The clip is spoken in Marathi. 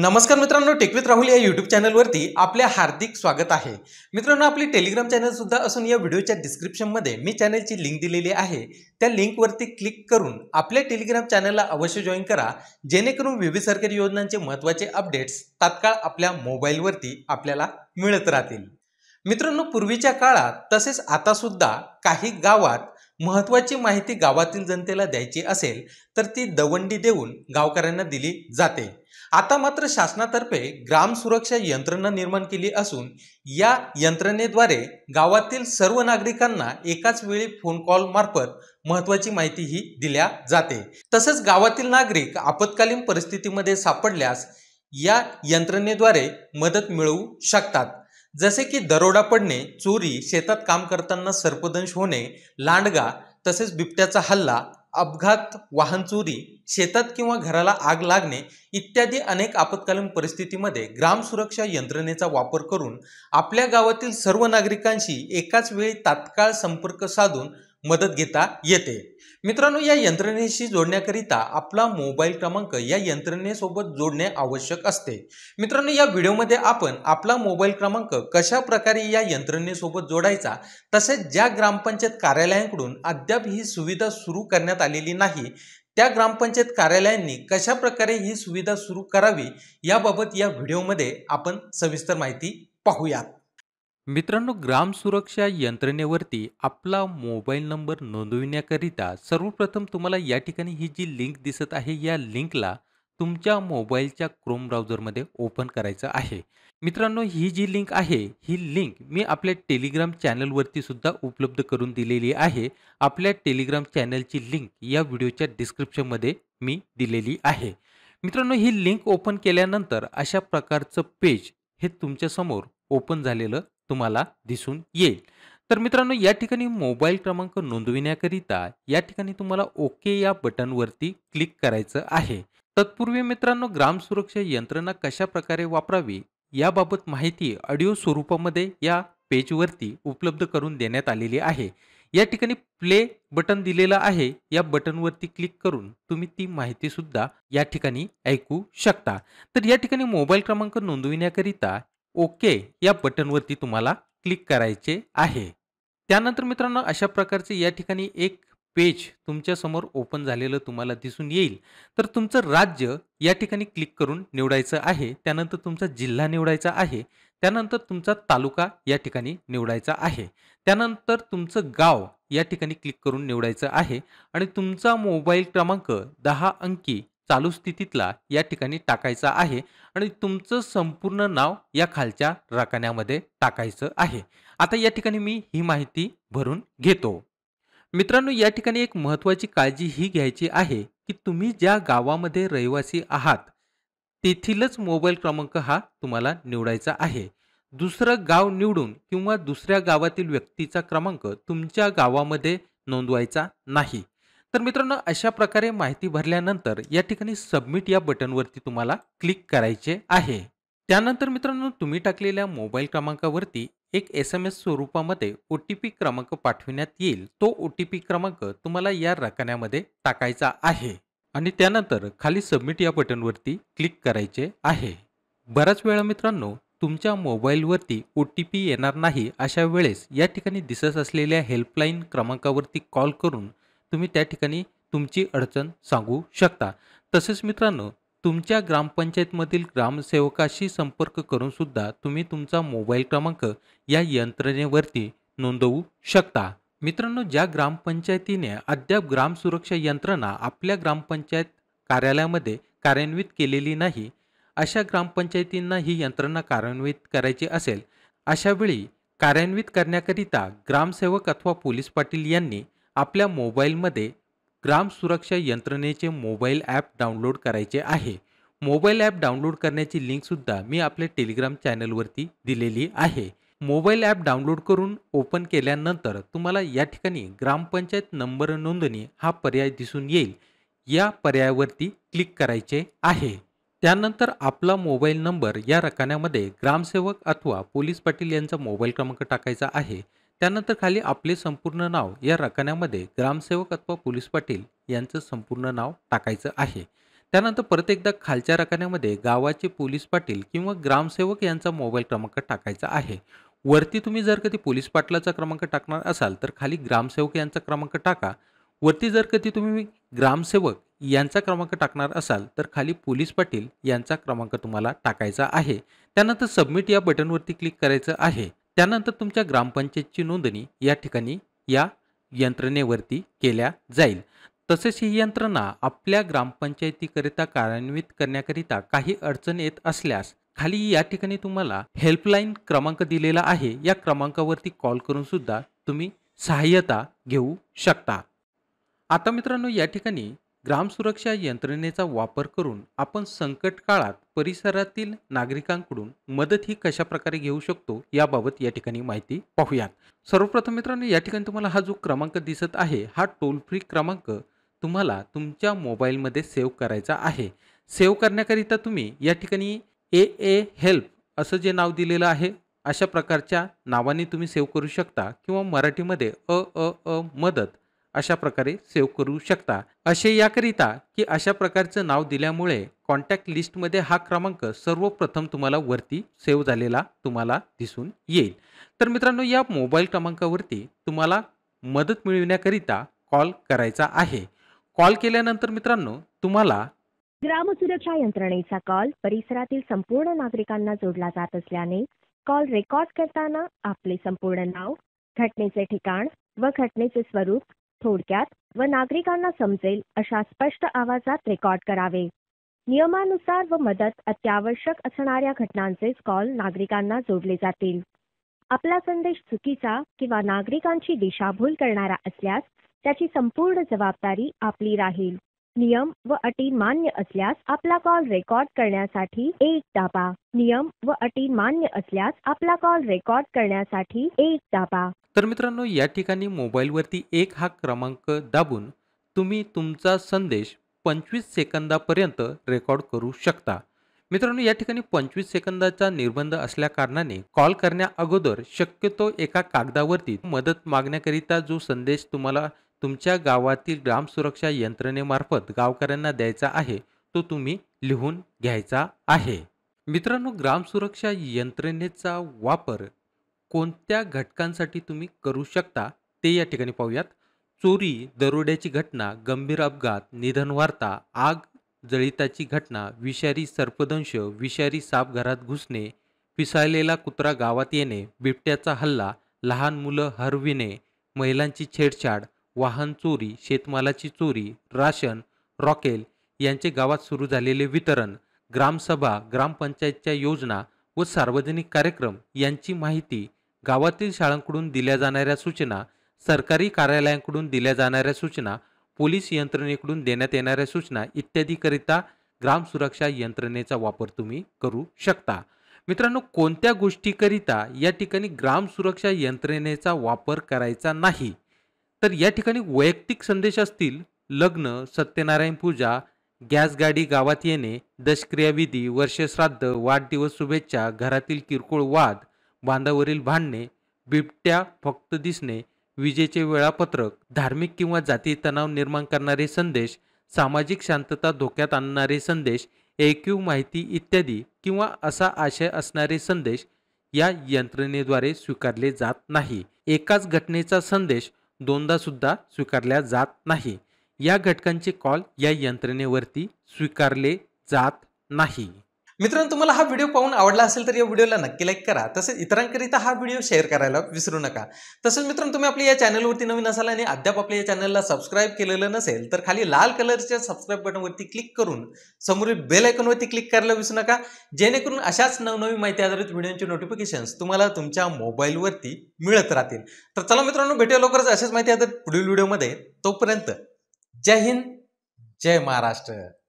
नमस्कार मित्रांनो टेकवित राहुल या यूट्यूब चॅनलवरती आपले हार्दिक स्वागत आहे मित्रांनो आपली टेलिग्राम चॅनलसुद्धा असून या व्हिडिओच्या डिस्क्रिप्शनमध्ये मी चॅनलची लिंक दिलेली आहे त्या लिंकवरती क्लिक करून आपल्या टेलिग्राम चॅनलला अवश्य जॉईन करा जेणेकरून विविध सरकारी योजनांचे महत्त्वाचे अपडेट्स तात्काळ आपल्या मोबाईलवरती आपल्याला मिळत राहतील मित्रांनो पूर्वीच्या काळात तसेच आतासुद्धा काही गावात महत्त्वाची माहिती गावातील जनतेला द्यायची असेल तर ती दवंडी देऊन गावकऱ्यांना दिली जाते आता मात्र शासनातर्फे ग्राम सुरक्षा यंत्रणा निर्माण केली असून या यंत्रणेद्वारे गावातील सर्व नागरिकांना एकाच वेळी फोन कॉल मार्फत महत्वाची माहितीही दिल्या जाते तसंच गावातील नागरिक आपत्कालीन परिस्थितीमध्ये सापडल्यास या यंत्रणेद्वारे मदत मिळवू शकतात जसे की दरोडा पडणे चोरी शेतात काम करताना सर्पदंश होणे लांडगा तसेच बिबट्याचा हल्ला अपघात वाहन चोरी शेतात किंवा घराला आग लागणे इत्यादी अनेक आपत्कालीन परिस्थितीमध्ये ग्राम सुरक्षा यंत्रणेचा वापर करून आपल्या गावातील सर्व नागरिकांशी एकाच वेळी तात्काळ संपर्क साधून मदत घेता येते मित्रांनो या यंत्रणेशी जोडण्याकरिता आपला मोबाईल क्रमांक या यंत्रणेसोबत जोडणे आवश्यक असते मित्रांनो या व्हिडिओमध्ये आपण आपला मोबाईल क्रमांक कशा प्रकारे या यंत्रणेसोबत जोडायचा तसेच ज्या ग्रामपंचायत कार्यालयांकडून अद्याप ही सुविधा सुरू करण्यात आलेली नाही त्या ग्रामपंचायत कार्यालयांनी कशा प्रकारे ही सुविधा सुरू करावी याबाबत या व्हिडिओमध्ये आपण सविस्तर माहिती पाहूयात मित्रांनो ग्राम सुरक्षा यंत्रणेवरती आपला मोबाईल नंबर नोंदविण्याकरिता सर्वप्रथम तुम्हाला या ठिकाणी ही जी लिंक दिसत आहे या लिंकला तुमच्या मोबाईलच्या क्रोम ब्राउझरमध्ये ओपन करायचं आहे मित्रांनो ही जी लिंक आहे ही लिंक मी आपल्या टेलिग्राम चॅनलवरती सुद्धा उपलब्ध करून दिलेली आहे आपल्या टेलिग्राम चॅनलची लिंक या व्हिडिओच्या डिस्क्रिप्शनमध्ये मी दिलेली आहे मित्रांनो ही लिंक ओपन केल्यानंतर अशा प्रकारचं पेज हे तुमच्यासमोर ओपन झालेलं तुम्हाला दिसून येईल तर मित्रांनो या ठिकाणी मोबाईल क्रमांक नोंदविण्याकरिता या ठिकाणी तुम्हाला ओके या बटनवरती क्लिक करायचं आहे तत्पूर्वी मित्रांनो ग्राम सुरक्षा यंत्रणा कशा प्रकारे वापरावी याबाबत माहिती ऑडिओ स्वरूपामध्ये या पेजवरती उपलब्ध करून देण्यात आलेली आहे या ठिकाणी प्ले बटन दिलेलं आहे या बटनवरती क्लिक करून तुम्ही ती माहिती सुद्धा या ठिकाणी ऐकू शकता तर या ठिकाणी मोबाईल क्रमांक नोंदविण्याकरिता ओके या बटनवरती तुम्हाला क्लिक करायचे आहे त्यानंतर मित्रांनो अशा प्रकारचे या ठिकाणी एक पेज तुमच्यासमोर ओपन झालेलं तुम्हाला दिसून येईल तर तुमचं राज्य या ठिकाणी क्लिक करून निवडायचं आहे त्यानंतर तुमचा जिल्हा निवडायचा आहे त्यानंतर तुमचा तालुका या ठिकाणी निवडायचा आहे त्यानंतर तुमचं गाव या ठिकाणी क्लिक करून निवडायचं आहे आणि तुमचा मोबाईल क्रमांक दहा अंकी चालू स्थितीतला या ठिकाणी टाकायचा आहे आणि तुमचं संपूर्ण नाव या खालच्या रकान्यामध्ये टाकायचं आहे आता या ठिकाणी मी ही माहिती भरून घेतो मित्रांनो या ठिकाणी एक महत्त्वाची काळजी ही घ्यायची आहे की तुम्ही ज्या गावामध्ये रहिवासी आहात तेथीलच मोबाईल क्रमांक हा तुम्हाला निवडायचा आहे दुसरं गाव निवडून किंवा दुसऱ्या गावातील व्यक्तीचा क्रमांक तुमच्या गावामध्ये नोंदवायचा नाही तर मित्रांनो अशा प्रकारे माहिती भरल्यानंतर या ठिकाणी सबमिट या बटनवरती तुम्हाला क्लिक करायचे आहे त्यानंतर मित्रांनो तुम्ही टाकलेल्या मोबाईल क्रमांकावरती एक एस एम एस स्वरूपामध्ये ओ टी पी क्रमांक पाठविण्यात येईल तो ओ टी पी क्रमांक तुम्हाला या रकान्यामध्ये टाकायचा आहे आणि त्यानंतर खाली सबमिट या बटनवरती क्लिक करायचे आहे बऱ्याच वेळा मित्रांनो तुमच्या मोबाईलवरती ओ टी पी येणार नाही अशा वेळेस या ठिकाणी दिसत असलेल्या हेल्पलाईन क्रमांकावरती कॉल करून तुम्ही त्या ठिकाणी तुमची अडचण सांगू शकता तसेच मित्रांनो तुमच्या ग्रामपंचायतमधील ग्रामसेवकाशी संपर्क करूनसुद्धा तुम्ही तुमचा मोबाईल क्रमांक या यंत्रणेवरती नोंदवू शकता मित्रांनो ज्या ग्रामपंचायतीने अद्याप ग्राम सुरक्षा यंत्रणा आपल्या ग्रामपंचायत कार्यालयामध्ये कार्यान्वित केलेली नाही अशा ग्रामपंचायतींना ही यंत्रणा कार्यान्वित करायची असेल अशावेळी कार्यान्वित करण्याकरिता ग्रामसेवक अथवा पोलीस पाटील यांनी आपल्या मोबाईलमध्ये ग्राम सुरक्षा यंत्रणेचे मोबाईल ॲप डाउनलोड करायचे आहे मोबाईल ॲप डाउनलोड करण्याची लिंकसुद्धा मी आपल्या टेलिग्राम चॅनलवरती दिलेली आहे मोबाईल ॲप डाउनलोड करून ओपन केल्यानंतर तुम्हाला या ठिकाणी ग्रामपंचायत नंबर नोंदणी हा पर्याय दिसून येईल या पर्यायावरती क्लिक करायचे आहे त्यानंतर आपला मोबाईल नंबर या रकान्यामध्ये ग्रामसेवक अथवा पोलीस पाटील यांचा मोबाईल क्रमांक टाकायचा आहे त्यानंतर खाली आपले संपूर्ण नाव या रकान्यामध्ये ग्रामसेवक अथवा पोलीस पाटील यांचं संपूर्ण नाव टाकायचं आहे त्यानंतर परत एकदा खालच्या रकान्यामध्ये गावाचे पोलीस पाटील किंवा ग्रामसेवक यांचा मोबाईल क्रमांक टाकायचा आहे वरती तुम्ही जर कधी पोलीस पाटलाचा क्रमांक टाकणार असाल तर खाली ग्रामसेवक यांचा क्रमांक टाका वरती जर कधी तुम्ही ग्रामसेवक यांचा क्रमांक टाकणार असाल तर खाली पोलीस पाटील यांचा क्रमांक तुम्हाला टाकायचा आहे त्यानंतर सबमिट या बटनवरती क्लिक करायचं आहे त्यानंतर तुमच्या ग्रामपंचायतची नोंदणी या ठिकाणी या यंत्रणेवरती केल्या जाईल तसेच ही यंत्रणा आपल्या ग्रामपंचायतीकरिता कार्यान्वित करण्याकरिता काही अडचण येत असल्यास खाली या ठिकाणी तुम्हाला हेल्पलाईन क्रमांक दिलेला आहे या क्रमांकावरती कॉल करून सुद्धा तुम्ही सहाय्यता घेऊ शकता आता मित्रांनो या ठिकाणी ग्राम सुरक्षा यंत्रणेचा वापर करून आपण संकट काळात परिसरातील नागरिकांकडून मदत ही कशा प्रकारे घेऊ शकतो याबाबत या ठिकाणी माहिती पाहूयात सर्वप्रथम मित्रांनो या ठिकाणी तुम्हाला हा जो क्रमांक दिसत आहे हा टोल फ्री क्रमांक तुम्हाला तुमच्या मोबाईलमध्ये सेव्ह करायचा आहे सेव्ह करण्याकरिता तुम्ही या ठिकाणी ए ए हेल्प असं जे नाव दिलेलं आहे अशा प्रकारच्या नावाने तुम्ही सेव्ह करू शकता किंवा मराठीमध्ये अ अ अ मदत अशा प्रकारे सेव्ह करू शकता असे याकरिता की अशा प्रकारचं नाव दिल्यामुळे कॉन्टॅक्ट लिस्टमध्ये हा क्रमांक सर्वप्रथम तुम्हाला वरती सेव्ह झालेला तुम्हाला दिसून येईल तर मित्रांनो या मोबाईल क्रमांकावरती तुम्हाला मदत मिळविण्याकरिता कॉल करायचा आहे कॉल केल्यानंतर मित्रांनो तुम्हाला ग्रामसुरक्षा यंत्रणेचा कॉल परिसरातील संपूर्ण नागरिकांना जोडला जात असल्याने कॉल रेकॉर्ड करताना आपले संपूर्ण नाव घटनेचे ठिकाण व घटनेचे स्वरूप थोडक्यात व नागरिकांना समजेल अशा स्पष्ट आवाजात रेकॉर्ड करावे नियमानुसार व मदत अत्यावश्यक असणाऱ्या घटनांचे कॉल नागरिकांना जोडले जातील आपला संदेश चुकीचा किंवा नागरिकांची दिशाभूल करणारा असल्यास त्याची संपूर्ण जबाबदारी आपली राहील नियम व अटी मान्य असल्यास आपला कॉल रेकॉर्ड करण्यासाठी एक दाबा नियम व अटी मान्य असल्यास आपला कॉल रेकॉर्ड करण्यासाठी एक दाबा तर मित्रांनो या ठिकाणी वरती एक हा क्रमांक दाबून तुम्ही तुमचा संदेश पंचवीस सेकंदापर्यंत रेकॉर्ड करू शकता मित्रांनो या ठिकाणी पंचवीस सेकंदाचा निर्बंध असल्या कारणाने कॉल करण्या अगोदर शक्यतो एका कागदावरती मदत मागण्याकरिता जो संदेश तुम्हाला तुमच्या गावातील ग्रामसुरक्षा यंत्रणेमार्फत गावकऱ्यांना द्यायचा आहे तो तुम्ही लिहून घ्यायचा आहे मित्रांनो ग्रामसुरक्षा यंत्रणेचा वापर कोणत्या घटकांसाठी तुम्ही करू शकता ते या ठिकाणी पाहूयात चोरी दरोड्याची घटना गंभीर अपघात निधन वार्ता आग जळिताची घटना विषारी सर्पदंश विषारी साप घरात घुसणे पिसाळलेला कुत्रा गावात येणे बिबट्याचा हल्ला लहान मुलं हरविणे महिलांची छेडछाड वाहन चोरी शेतमालाची चोरी राशन रॉकेल यांचे गावात सुरू झालेले वितरण ग्रामसभा ग्रामपंचायतच्या योजना व सार्वजनिक कार्यक्रम यांची माहिती गावातील शाळांकडून दिल्या जाणाऱ्या सूचना सरकारी कार्यालयांकडून दिल्या जाणाऱ्या सूचना पोलीस यंत्रणेकडून देण्यात येणाऱ्या सूचना इत्यादीकरिता ग्राम सुरक्षा यंत्रणेचा वापर तुम्ही करू शकता मित्रांनो कोणत्या गोष्टीकरिता या ठिकाणी ग्राम सुरक्षा यंत्रणेचा वापर करायचा नाही तर या ठिकाणी वैयक्तिक संदेश असतील लग्न सत्यनारायण पूजा गॅस गाडी गावात येणे दशक्रियाविधी वर्षश्राद्ध वाढदिवस शुभेच्छा घरातील किरकोळ वाद बांधावरील भांडणे बिबट्या फक्त दिसणे विजेचे वेळापत्रक धार्मिक किंवा जाती तणाव निर्माण करणारे संदेश सामाजिक शांतता धोक्यात आणणारे संदेश एक्यू माहिती इत्यादी किंवा असा आशय असणारे संदेश या यंत्रणेद्वारे स्वीकारले जात नाही एकाच घटनेचा संदेश सुद्धा स्वीकारल्या जात नाही या घटकांचे कॉल या यंत्रणेवरती स्वीकारले जात नाही मित्रांनो तुम्हाला हा व्हिडिओ पाहून आवडला असेल तर या व्हिडिओला नक्की लाईक करा तसेच इतरांकरिता हा व्हिडिओ शेअर करायला विसरू नका तसंच मित्रांनो तुम्ही आपल्या या चॅनलवरती नवीन असाल आणि अद्याप आपल्या या चॅनलला सबस्क्राईब केलेलं नसेल तर खाली लाल कलरच्या सबस्क्राईब बटनवरती क्लिक करून समोरील बेल आयकॉनवरती क्लिक करायला विसरू नका जेणेकरून अशाच नवनवी माहिती आधारित व्हिडिओंचे नोटिफिकेशन्स तुम्हाला तुमच्या मोबाईलवरती मिळत राहतील तर चला मित्रांनो भेटूया लवकरच अशाच माहिती आधारित पुढील व्हिडिओमध्ये तोपर्यंत जय हिंद जय महाराष्ट्र